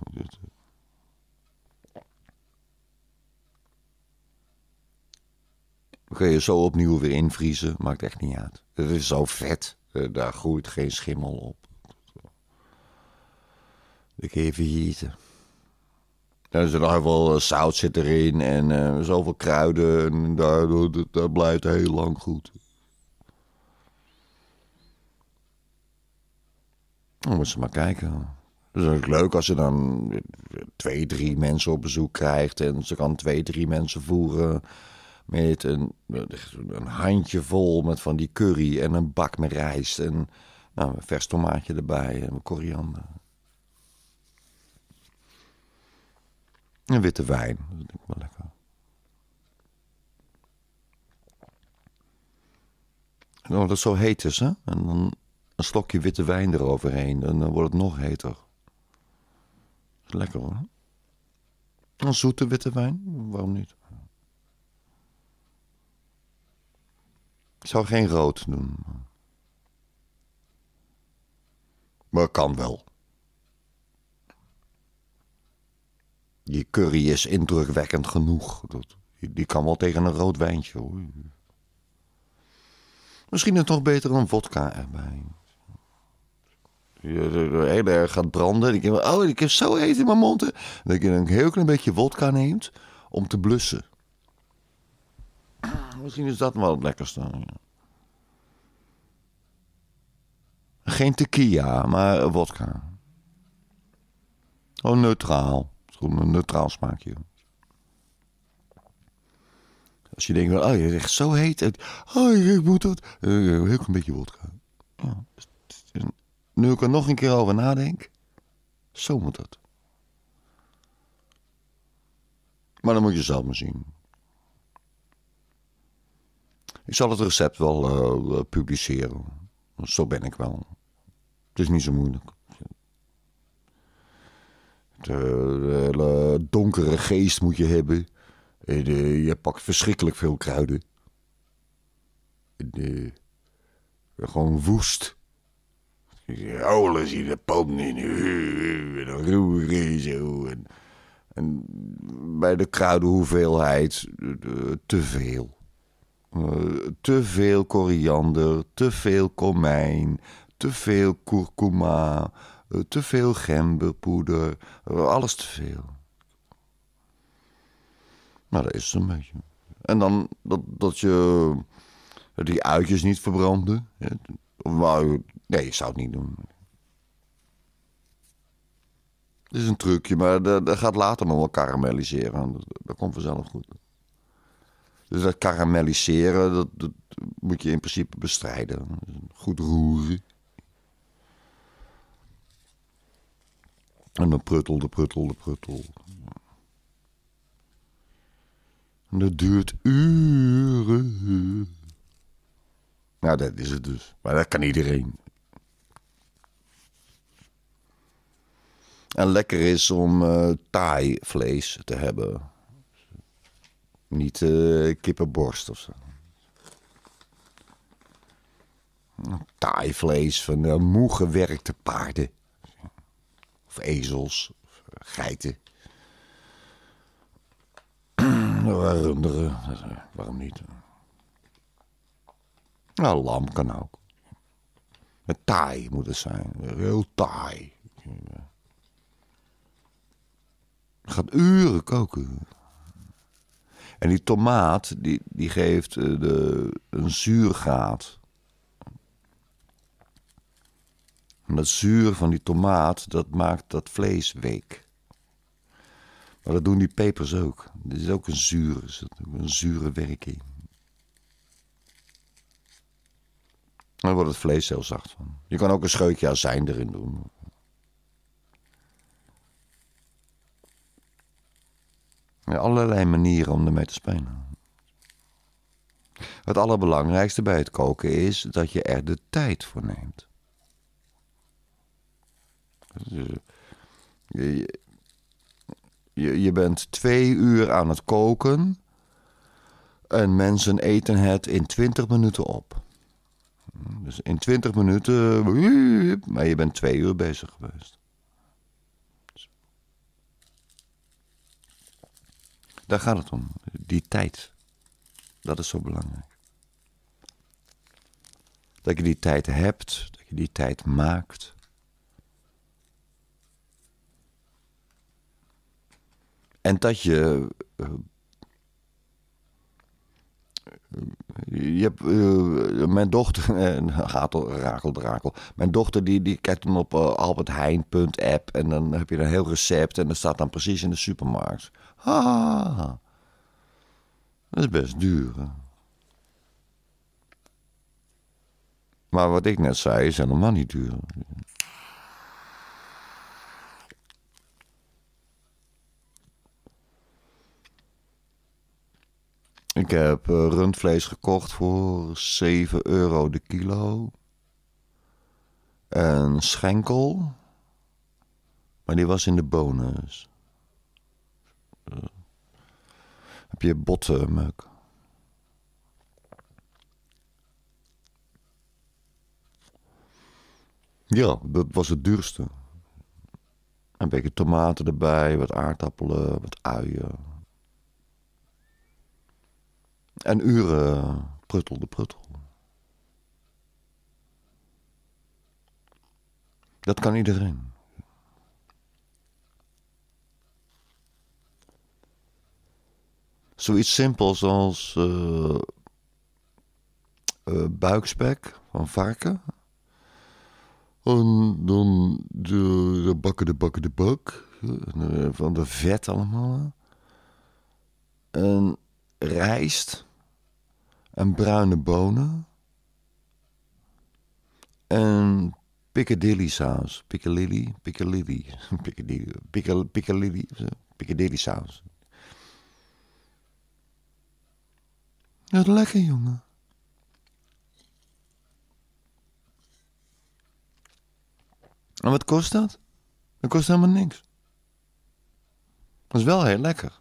kun je zo opnieuw weer invriezen. Maakt echt niet uit. Het is zo vet. Eh, daar groeit geen schimmel op. Ik even hieten. er zit nog veel eh, zout zit erin en uh, zoveel kruiden. En daar, dat, dat blijft heel lang goed. Dan moeten ze maar kijken. het is leuk als je dan twee, drie mensen op bezoek krijgt. En ze kan twee, drie mensen voeren met een, een vol met van die curry en een bak met rijst en nou, een vers tomaatje erbij en koriander. En witte wijn, dat vind wel lekker. En dat het zo heet is, hè? En dan een slokje witte wijn eroverheen. En dan wordt het nog heter. lekker hoor. Een zoete witte wijn, waarom niet? Ik zou geen rood doen. Maar kan wel. Die curry is indrukwekkend genoeg. Dat, die kan wel tegen een rood wijntje. Misschien is het nog beter een vodka erbij. Heel erg gaat branden. Ik oh, ik heb zo heet in mijn mond. Dat je een heel klein beetje vodka neemt om te blussen misschien is dat wel het lekkerste. Geen tequila, maar vodka. Oh, neutraal. Gewoon een neutraal smaakje. Als je denkt, oh, je zegt zo heet Oh, ik moet dat. Eh, eh, heel een beetje vodka. Ja. Dus, dus, dus, nu ik er nog een keer over nadenk, zo moet dat. Maar dan moet je zelf maar zien. Ik zal het recept wel eh, eh, publiceren. Zo ben ik wel. Het is niet zo moeilijk. De, hele donkere geest moet je hebben. Eh, de, je pakt verschrikkelijk veel kruiden. gewoon woest. Holen zie de pan in. En dan zo. en bij de kruidenhoeveelheid te veel. Eh, te veel koriander, te veel komijn, te veel kurkuma, eh, te veel gemberpoeder, eh, alles te veel. Nou, dat is het een beetje. En dan dat, dat je die uitjes niet verbranden. Nee, je zou het niet doen. Het is een trucje, maar dat, gaat later nog wel karamelliseren. Dat, dat komt vanzelf goed. Dus dat karamelliseren, dat, moet je in principe bestrijden. Goed roeren. En dan pruttel, de pruttel, de pruttel. En dat duurt uren. Nou, dat is het dus. Maar dat kan iedereen. En lekker is om uh, eh, taai vlees te hebben. Niet eh, kippenborst of zo. Nou, taai van eh, moe gewerkte paarden. Of ezels, of eh, geiten. Runderen, waarom niet? Nou, lam kan ook. Een taai moet het zijn, heel taai. Gaat uren koken. En die tomaat, die, die geeft eh, de, een zuurgaat. En dat zuur van die tomaat, dat maakt dat vlees week. Maar dat doen die pepers ook. Dit is ook een zuur, een zure werking. Dan wordt het vlees heel zacht van. Je kan ook een scheutje azijn erin doen. Allerlei manieren om ermee te spelen. Het allerbelangrijkste bij het koken is dat je er de tijd voor neemt. Je, je, je bent twee uur aan het koken en mensen eten het in twintig minuten op. Dus in twintig minuten, maar je bent twee uur bezig geweest. Daar gaat het om. Die tijd. Dat is zo belangrijk. Dat je die tijd hebt, dat je die tijd maakt. En dat je. Eh, eh, je eh, mijn dochter, gaat rakel, rakel, rakel. Mijn dochter die, die kijkt dan op albertheijn.app en dan heb je een heel recept en dat staat dan precies in de supermarkt. Ha. Ah. Dat is best duur. Maar wat ik net zei is helemaal niet duur. Ik heb eh, rundvlees gekocht voor 7 euro de kilo. En schenkel. Maar die was in de bonus heb je meuk? Ja, dat was het duurste. Een beetje tomaten erbij, wat aardappelen, wat uien. En uren eh, pruttelde pruttel. Dat kan iedereen. Zoiets simpels als eh, eh, buikspek van varken. En dan de, de bakken, de bakken, de bak. Eh, van de vet allemaal. En rijst. En bruine bonen. En Piccadilly saus. Piccadilly, Piccadilly, Piccadilly, Piccadilly, Piccadilly saus. Het lekker, jongen. En wat kost dat? Dat kost helemaal niks. Dat is wel heel lekker.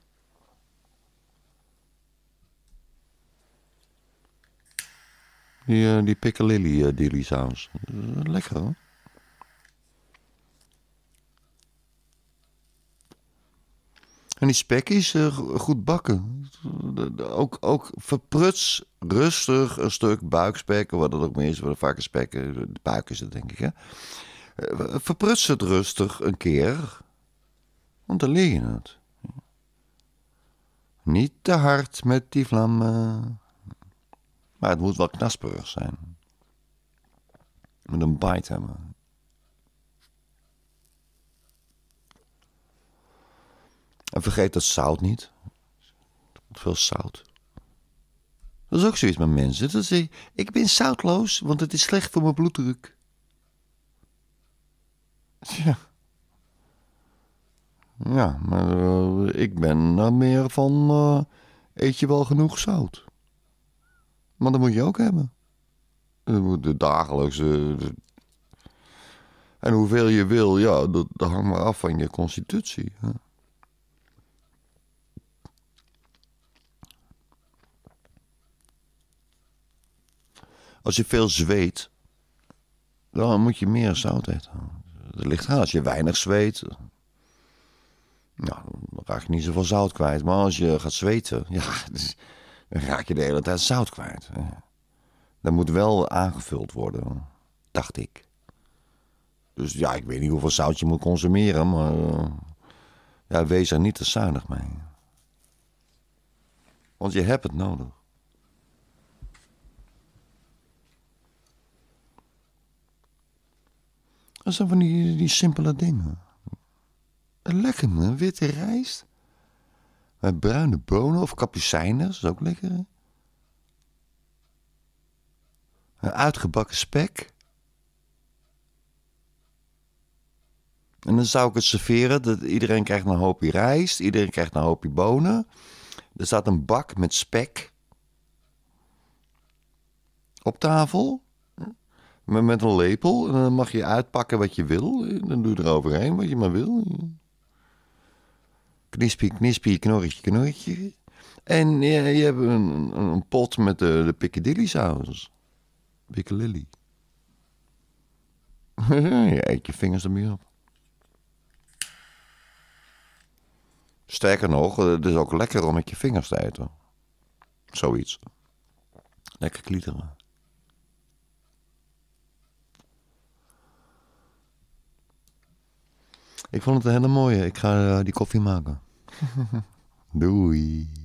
Die, uh, die pikkelilie, uh, dilly Lekker hoor. En die spekjes eh, goed bakken. Ook, ook verpruts rustig een stuk buikspek, wat het ook meer is, wat vaker spekken, de buik is het denk ik. Hè? Eh, verpruts het rustig een keer, want dan leer je het. Niet te hard met die vlammen, maar het moet wel knasperig zijn. Met een bite hebben. En vergeet dat zout niet. Veel zout. Dat is ook zoiets met mensen. Dat ik ben zoutloos, want het is slecht voor mijn bloeddruk. Ja. Ja, maar eh, ik ben uh, meer van eh, eet je wel genoeg zout. Maar dat moet je ook hebben. De dagelijkse. En hoeveel je wil, ja, dat, dat hangt maar af van je constitutie. Hè? Als je veel zweet, dan moet je meer zout eten. Dat ligt aan. Als je weinig zweet, nou, dan raak je niet zoveel zout kwijt. Maar als je gaat zweten, ja, dus dan raak je de hele tijd zout kwijt. Dat moet wel aangevuld worden, dacht ik. Dus ja, ik weet niet hoeveel zout je moet consumeren, maar eh, ja, wees er niet te zuinig mee. Want je hebt het nodig. Dat zijn van die, simpele dingen. Lekker man, witte rijst. Met bruine bonen of kapucijners, dat is ook lekker. Hè? Een uitgebakken spek. En dan zou ik het serveren. Dat iedereen krijgt een hoopje rijst. Iedereen krijgt een hoopje bonen. Er staat een bak met spek. Op tafel. Maar met een lepel. En eh, dan mag je uitpakken wat je wil. en eh, Dan doe je er overheen wat je maar wil. Knispie, knispie, knorretje, knorretje. En je, eh, je hebt een, een, pot met de, de Piccadilly saus. Piccadilly. je eet je vingers ermee op. Sterker nog, het is ook lekker om met je vingers te eten. Zoiets. Lekker klieteren. Ik vond het een hele mooie. Ik ga eh, die koffie maken. Doei.